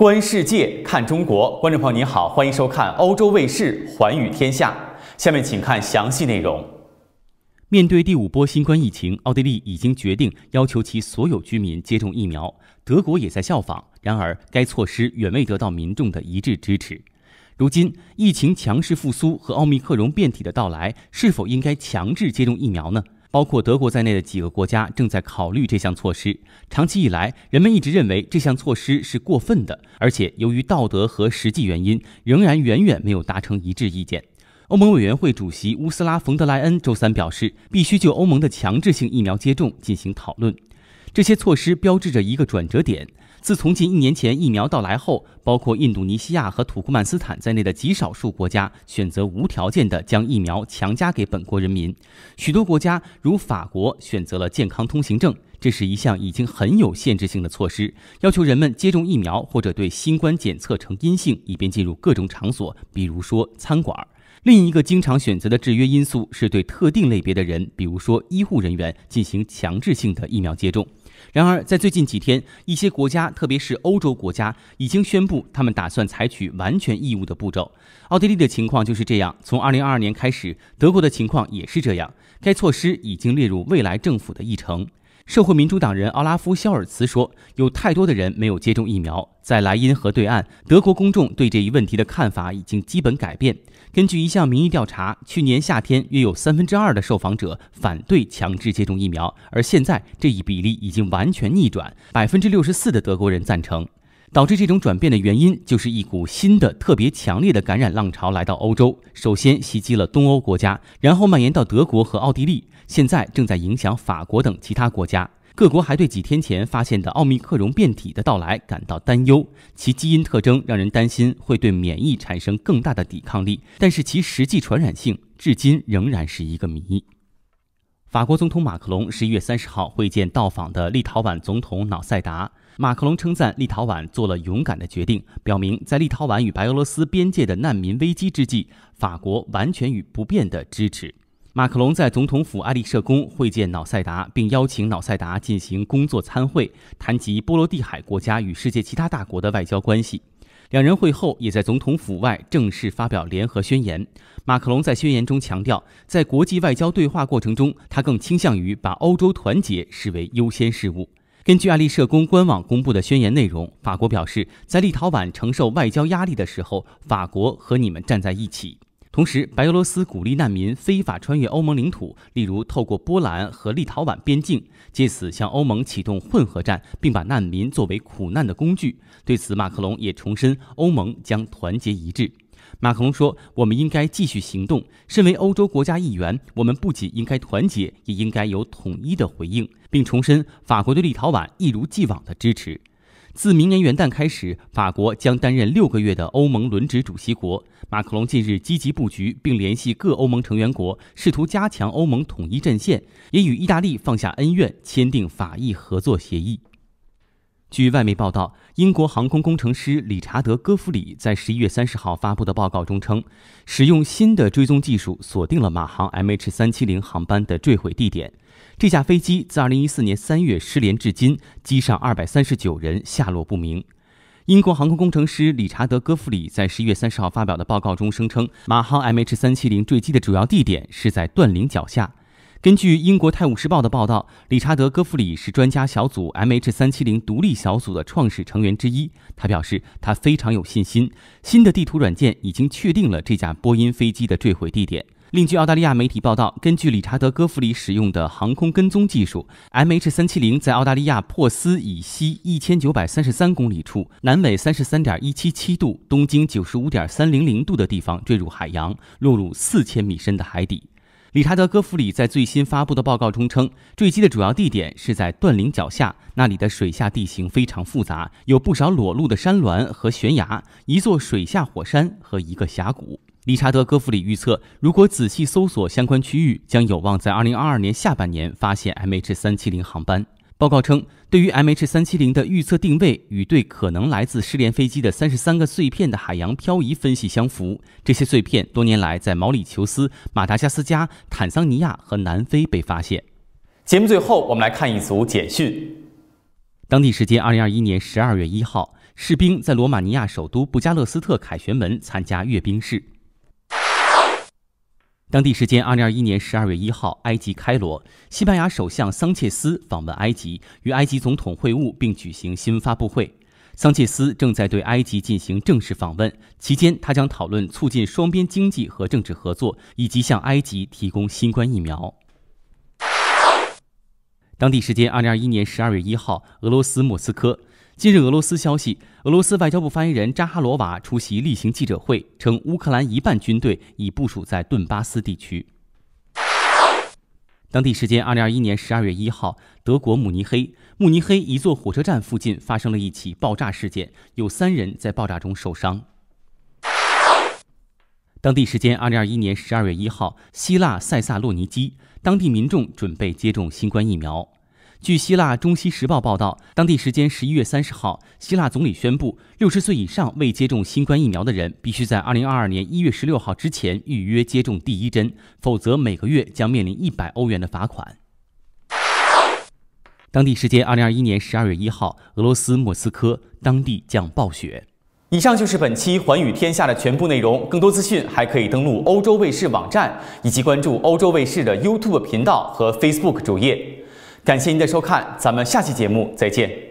观世界，看中国。观众朋友您好，欢迎收看欧洲卫视《寰宇天下》。下面请看详细内容。面对第五波新冠疫情，奥地利已经决定要求其所有居民接种疫苗，德国也在效仿。然而，该措施远未得到民众的一致支持。如今，疫情强势复苏和奥密克戎变体的到来，是否应该强制接种疫苗呢？包括德国在内的几个国家正在考虑这项措施。长期以来，人们一直认为这项措施是过分的，而且由于道德和实际原因，仍然远远没有达成一致意见。欧盟委员会主席乌斯拉·冯德莱恩周三表示，必须就欧盟的强制性疫苗接种进行讨论。这些措施标志着一个转折点。自从近一年前疫苗到来后，包括印度尼西亚和土库曼斯坦在内的极少数国家选择无条件地将疫苗强加给本国人民。许多国家，如法国，选择了健康通行证，这是一项已经很有限制性的措施，要求人们接种疫苗或者对新冠检测呈阴性，以便进入各种场所，比如说餐馆。另一个经常选择的制约因素是对特定类别的人，比如说医护人员，进行强制性的疫苗接种。然而，在最近几天，一些国家，特别是欧洲国家，已经宣布他们打算采取完全义务的步骤。奥地利的情况就是这样。从2022年开始，德国的情况也是这样。该措施已经列入未来政府的议程。社会民主党人奥拉夫·肖尔茨说：“有太多的人没有接种疫苗。在莱茵河对岸，德国公众对这一问题的看法已经基本改变。根据一项民意调查，去年夏天约有三分之二的受访者反对强制接种疫苗，而现在这一比例已经完全逆转，百分之六十四的德国人赞成。”导致这种转变的原因，就是一股新的、特别强烈的感染浪潮来到欧洲，首先袭击了东欧国家，然后蔓延到德国和奥地利，现在正在影响法国等其他国家。各国还对几天前发现的奥密克戎变体的到来感到担忧，其基因特征让人担心会对免疫产生更大的抵抗力，但是其实际传染性至今仍然是一个谜。法国总统马克龙十一月三十号会见到访的立陶宛总统瑙塞达。马克龙称赞立陶宛做了勇敢的决定，表明在立陶宛与白俄罗斯边界的难民危机之际，法国完全与不变的支持。马克龙在总统府爱丽舍宫会见瑙塞达，并邀请瑙塞达进行工作参会，谈及波罗的海国家与世界其他大国的外交关系。两人会后也在总统府外正式发表联合宣言。马克龙在宣言中强调，在国际外交对话过程中，他更倾向于把欧洲团结视为优先事务。根据爱丽舍宫官网公布的宣言内容，法国表示，在立陶宛承受外交压力的时候，法国和你们站在一起。同时，白俄罗斯鼓励难民非法穿越欧盟领土，例如透过波兰和立陶宛边境，借此向欧盟启动混合战，并把难民作为苦难的工具。对此，马克龙也重申，欧盟将团结一致。马克龙说：“我们应该继续行动。身为欧洲国家议员，我们不仅应该团结，也应该有统一的回应。”并重申法国对立陶宛一如既往的支持。自明年元旦开始，法国将担任六个月的欧盟轮值主席国。马克龙近日积极布局，并联系各欧盟成员国，试图加强欧盟统一阵线，也与意大利放下恩怨，签订法意合作协议。据外媒报道，英国航空工程师理查德·戈弗里在十一月三十号发布的报告中称，使用新的追踪技术锁定了马航 MH 三七零航班的坠毁地点。这架飞机自二零一四年三月失联至今，机上二百三十九人下落不明。英国航空工程师理查德·戈弗里在十一月三十号发表的报告中声称，马航 MH 三七零坠机的主要地点是在断岭脚下。根据英国《泰晤士报》的报道，理查德·戈弗里是专家小组 MH370 独立小组的创始成员之一。他表示，他非常有信心，新的地图软件已经确定了这架波音飞机的坠毁地点。另据澳大利亚媒体报道，根据理查德·戈弗里使用的航空跟踪技术，MH370 在澳大利亚珀斯以西1933公里处、南纬33.177度、东经95.300度的地方坠入海洋，落入4千米深的海底。理查德·戈弗里在最新发布的报告中称，坠机的主要地点是在断岭脚下，那里的水下地形非常复杂，有不少裸露的山峦和悬崖，一座水下火山和一个峡谷。理查德·戈弗里预测，如果仔细搜索相关区域，将有望在2022年下半年发现 MH370 航班。报告称，对于 MH 三七零的预测定位与对可能来自失联飞机的三十三个碎片的海洋漂移分析相符。这些碎片多年来在毛里求斯、马达加斯加、坦桑尼亚和南非被发现。节目最后，我们来看一组简讯。当地时间二零二一年十二月一号，士兵在罗马尼亚首都布加勒斯特凯旋门参加阅兵式。当地时间二零二一年十二月一号，埃及开罗，西班牙首相桑切斯访问埃及，与埃及总统会晤并举行新闻发布会。桑切斯正在对埃及进行正式访问，期间他将讨论促进双边经济和政治合作，以及向埃及提供新冠疫苗。当地时间二零二一年十二月一号，俄罗斯莫斯科。近日，俄罗斯消息，俄罗斯外交部发言人扎哈罗娃出席例行记者会，称乌克兰一半军队已部署在顿巴斯地区。当地时间2021年12月1号，德国慕尼黑，慕尼黑一座火车站附近发生了一起爆炸事件，有三人在爆炸中受伤。当地时间2021年12月1号，希腊塞萨洛尼基，当地民众准备接种新冠疫苗。据希腊《中西时报》报道，当地时间十一月三十号，希腊总理宣布，六十岁以上未接种新冠疫苗的人必须在二零二二年一月十六号之前预约接种第一针，否则每个月将面临一百欧元的罚款。当地时间二零二一年十二月一号，俄罗斯莫斯科当地降暴雪。以上就是本期《环宇天下》的全部内容，更多资讯还可以登录欧洲卫视网站，以及关注欧洲卫视的 YouTube 频道和 Facebook 主页。感谢您的收看，咱们下期节目再见。